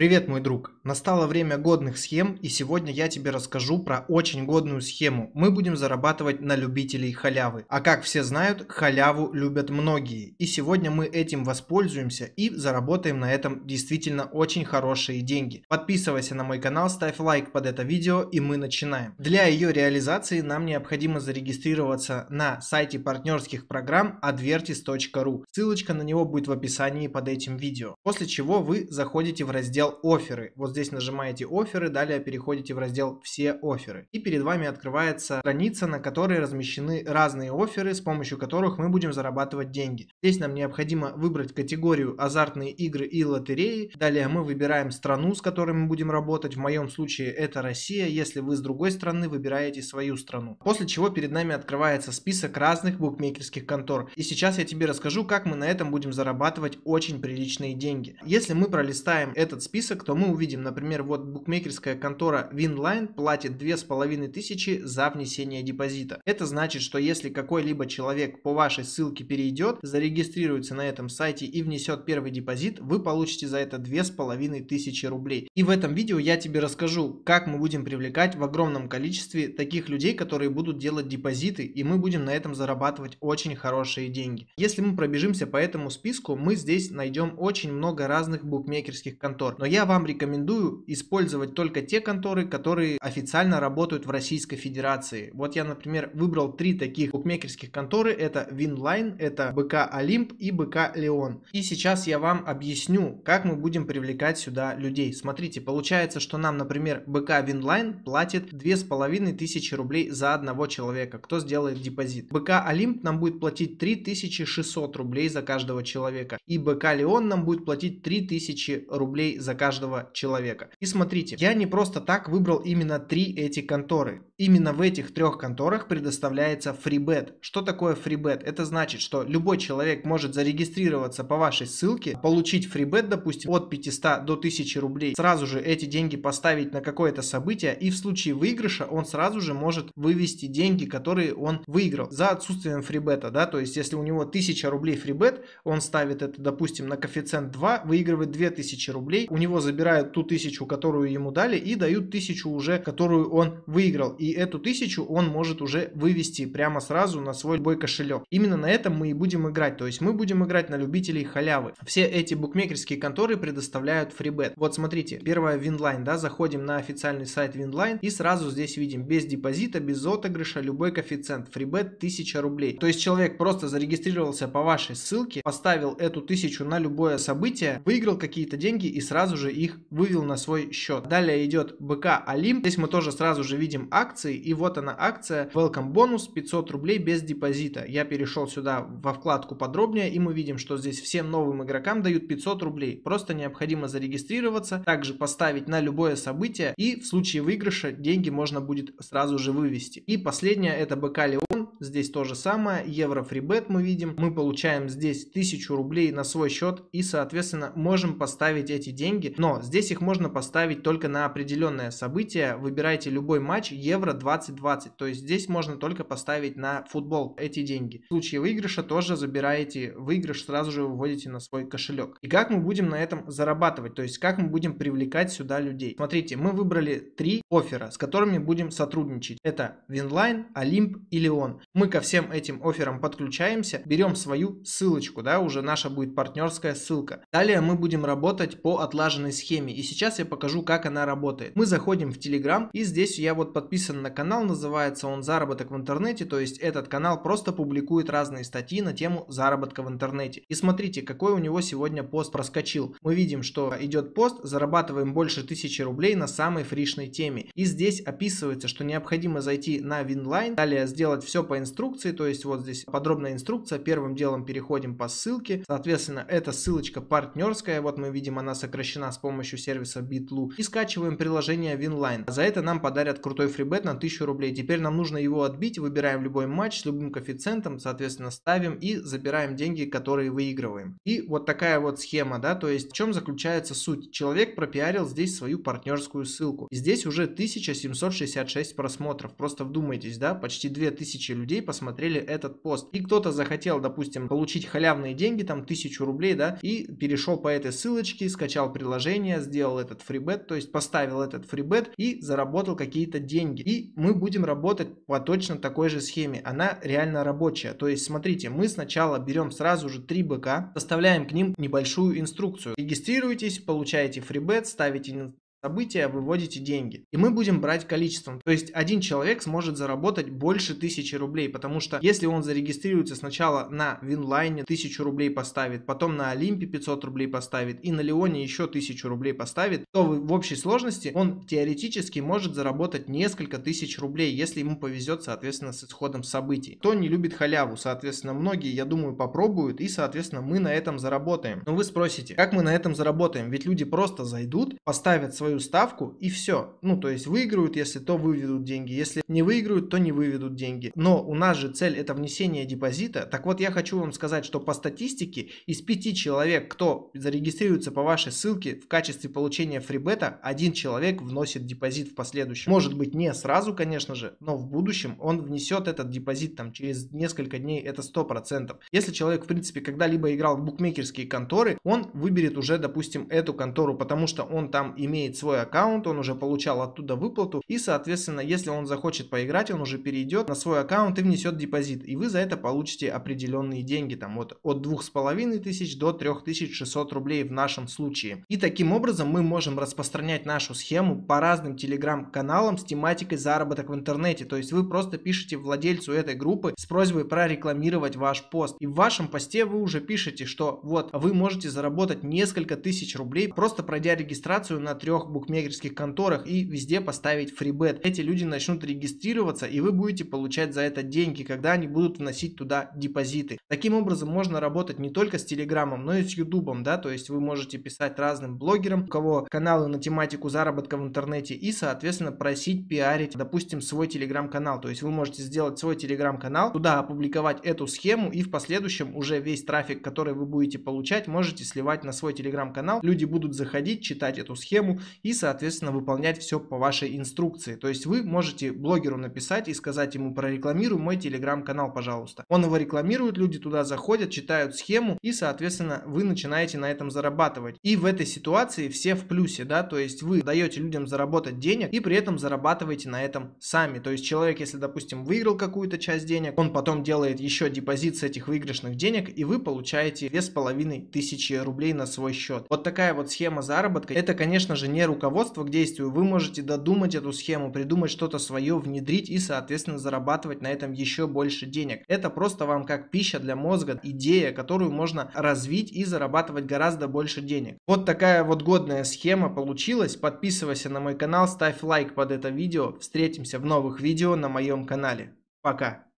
Привет, мой друг. Настало время годных схем, и сегодня я тебе расскажу про очень годную схему. Мы будем зарабатывать на любителей халявы. А как все знают, халяву любят многие. И сегодня мы этим воспользуемся и заработаем на этом действительно очень хорошие деньги. Подписывайся на мой канал, ставь лайк под это видео, и мы начинаем. Для ее реализации нам необходимо зарегистрироваться на сайте партнерских программ advertis.ru. Ссылочка на него будет в описании под этим видео. После чего вы заходите в раздел «Оферы». Вот здесь здесь нажимаете оферы, далее переходите в раздел «Все оферы». И перед вами открывается страница, на которой размещены разные оферы, с помощью которых мы будем зарабатывать деньги. Здесь нам необходимо выбрать категорию «Азартные игры и лотереи». Далее мы выбираем страну, с которой мы будем работать. В моем случае это Россия, если вы с другой страны выбираете свою страну. После чего перед нами открывается список разных букмекерских контор. И сейчас я тебе расскажу, как мы на этом будем зарабатывать очень приличные деньги. Если мы пролистаем этот список, то мы увидим например, вот букмекерская контора Winline платит 2500 за внесение депозита. Это значит, что если какой-либо человек по вашей ссылке перейдет, зарегистрируется на этом сайте и внесет первый депозит, вы получите за это 2500 рублей. И в этом видео я тебе расскажу, как мы будем привлекать в огромном количестве таких людей, которые будут делать депозиты, и мы будем на этом зарабатывать очень хорошие деньги. Если мы пробежимся по этому списку, мы здесь найдем очень много разных букмекерских контор. Но я вам рекомендую рекомендую использовать только те конторы, которые официально работают в Российской Федерации. Вот я, например, выбрал три таких букмекерских конторы. Это Winline, это БК Олимп и БК Леон. И сейчас я вам объясню, как мы будем привлекать сюда людей. Смотрите, получается, что нам, например, БК Winline платит 2500 рублей за одного человека, кто сделает депозит. БК Олимп нам будет платить 3600 рублей за каждого человека. И БК Леон нам будет платить 3000 рублей за каждого человека человека. И смотрите, я не просто так выбрал именно три эти конторы. Именно в этих трех конторах предоставляется фрибет. Что такое фрибет? Это значит, что любой человек может зарегистрироваться по вашей ссылке, получить фрибет, допустим, от 500 до 1000 рублей, сразу же эти деньги поставить на какое-то событие, и в случае выигрыша он сразу же может вывести деньги, которые он выиграл за отсутствием фрибета, да, то есть если у него 1000 рублей фрибет, он ставит это, допустим, на коэффициент 2, выигрывает 2000 рублей, у него забирают тут тысячу, которую ему дали, и дают тысячу уже, которую он выиграл. И эту тысячу он может уже вывести прямо сразу на свой любой кошелек. Именно на этом мы и будем играть. То есть мы будем играть на любителей халявы. Все эти букмекерские конторы предоставляют фрибет. Вот смотрите, первая Винлайн, да, заходим на официальный сайт Винлайн и сразу здесь видим без депозита, без отыгрыша, любой коэффициент. Фрибет 1000 рублей. То есть человек просто зарегистрировался по вашей ссылке, поставил эту тысячу на любое событие, выиграл какие-то деньги и сразу же их вывел выводил на свой счет. Далее идет БК Алим. Здесь мы тоже сразу же видим акции. И вот она акция Welcome бонус 500 рублей без депозита. Я перешел сюда во вкладку подробнее и мы видим, что здесь всем новым игрокам дают 500 рублей. Просто необходимо зарегистрироваться, также поставить на любое событие и в случае выигрыша деньги можно будет сразу же вывести. И последнее это БК Леон Здесь то же самое. Евро фрибет мы видим. Мы получаем здесь 1000 рублей на свой счет и, соответственно, можем поставить эти деньги. Но здесь их можно поставить только на определенное событие. Выбирайте любой матч Евро 2020. То есть здесь можно только поставить на футбол эти деньги. В случае выигрыша тоже забираете выигрыш, сразу же выводите на свой кошелек. И как мы будем на этом зарабатывать? То есть как мы будем привлекать сюда людей? Смотрите, мы выбрали три оффера, с которыми будем сотрудничать. Это Винлайн, Олимп и Леон. Мы ко всем этим офферам подключаемся, берем свою ссылочку, да, уже наша будет партнерская ссылка. Далее мы будем работать по отлаженной схеме, и сейчас я покажу, как она работает. Мы заходим в Telegram, и здесь я вот подписан на канал, называется он «Заработок в интернете», то есть этот канал просто публикует разные статьи на тему заработка в интернете. И смотрите, какой у него сегодня пост проскочил. Мы видим, что идет пост «Зарабатываем больше 1000 рублей на самой фришной теме». И здесь описывается, что необходимо зайти на Винлайн, далее сделать все по инструкции, то есть вот здесь подробная инструкция, первым делом переходим по ссылке, соответственно, эта ссылочка партнерская, вот мы видим, она сокращена с помощью сервиса BitLu, и скачиваем приложение WinLine. За это нам подарят крутой фрибет на 1000 рублей. Теперь нам нужно его отбить, выбираем любой матч с любым коэффициентом, соответственно, ставим и забираем деньги, которые выигрываем. И вот такая вот схема, да, то есть в чем заключается суть? Человек пропиарил здесь свою партнерскую ссылку. И здесь уже 1766 просмотров. Просто вдумайтесь, да, почти 2000 людей людей посмотрели этот пост. И кто-то захотел, допустим, получить халявные деньги, там, тысячу рублей, да, и перешел по этой ссылочке, скачал приложение, сделал этот фрибет, то есть поставил этот фрибет и заработал какие-то деньги. И мы будем работать по точно такой же схеме. Она реально рабочая. То есть, смотрите, мы сначала берем сразу же три быка, составляем к ним небольшую инструкцию. Регистрируйтесь, получаете фрибет, ставите события выводите деньги. И мы будем брать количеством. То есть один человек сможет заработать больше тысячи рублей, потому что если он зарегистрируется сначала на Винлайне, тысячу рублей поставит, потом на Олимпе 500 рублей поставит и на Леоне еще тысячу рублей поставит, то в общей сложности он теоретически может заработать несколько тысяч рублей, если ему повезет, соответственно, с исходом событий. Кто не любит халяву, соответственно, многие, я думаю, попробуют и, соответственно, мы на этом заработаем. Но вы спросите, как мы на этом заработаем? Ведь люди просто зайдут, поставят свою свою ставку и все. Ну, то есть выиграют, если то выведут деньги, если не выиграют, то не выведут деньги. Но у нас же цель это внесение депозита. Так вот, я хочу вам сказать, что по статистике из пяти человек, кто зарегистрируется по вашей ссылке в качестве получения фрибета, один человек вносит депозит в последующем. Может быть не сразу, конечно же, но в будущем он внесет этот депозит там через несколько дней, это 100%. Если человек в принципе когда-либо играл в букмекерские конторы, он выберет уже, допустим, эту контору, потому что он там имеет свой аккаунт, он уже получал оттуда выплату, и, соответственно, если он захочет поиграть, он уже перейдет на свой аккаунт и внесет депозит, и вы за это получите определенные деньги, там вот от 2500 до 3600 рублей в нашем случае. И таким образом мы можем распространять нашу схему по разным телеграм-каналам с тематикой заработок в интернете, то есть вы просто пишете владельцу этой группы с просьбой прорекламировать ваш пост, и в вашем посте вы уже пишете, что вот вы можете заработать несколько тысяч рублей, просто пройдя регистрацию на трех букмекерских конторах и везде поставить фрибет. Эти люди начнут регистрироваться, и вы будете получать за это деньги, когда они будут вносить туда депозиты. Таким образом, можно работать не только с Телеграмом, но и с Ютубом, да, то есть вы можете писать разным блогерам, у кого каналы на тематику заработка в интернете, и, соответственно, просить пиарить, допустим, свой Телеграм-канал. То есть вы можете сделать свой Телеграм-канал, туда опубликовать эту схему, и в последующем уже весь трафик, который вы будете получать, можете сливать на свой Телеграм-канал. Люди будут заходить, читать эту схему и, соответственно, выполнять все по вашей инструкции. То есть вы можете блогеру написать и сказать ему прорекламируй мой телеграм-канал, пожалуйста. Он его рекламирует, люди туда заходят, читают схему и, соответственно, вы начинаете на этом зарабатывать. И в этой ситуации все в плюсе, да, то есть вы даете людям заработать денег и при этом зарабатываете на этом сами. То есть человек, если, допустим, выиграл какую-то часть денег, он потом делает еще депозит с этих выигрышных денег и вы получаете 2500 рублей на свой счет. Вот такая вот схема заработка. Это, конечно же, не руководство к действию, вы можете додумать эту схему, придумать что-то свое, внедрить и, соответственно, зарабатывать на этом еще больше денег. Это просто вам как пища для мозга, идея, которую можно развить и зарабатывать гораздо больше денег. Вот такая вот годная схема получилась. Подписывайся на мой канал, ставь лайк под это видео. Встретимся в новых видео на моем канале. Пока!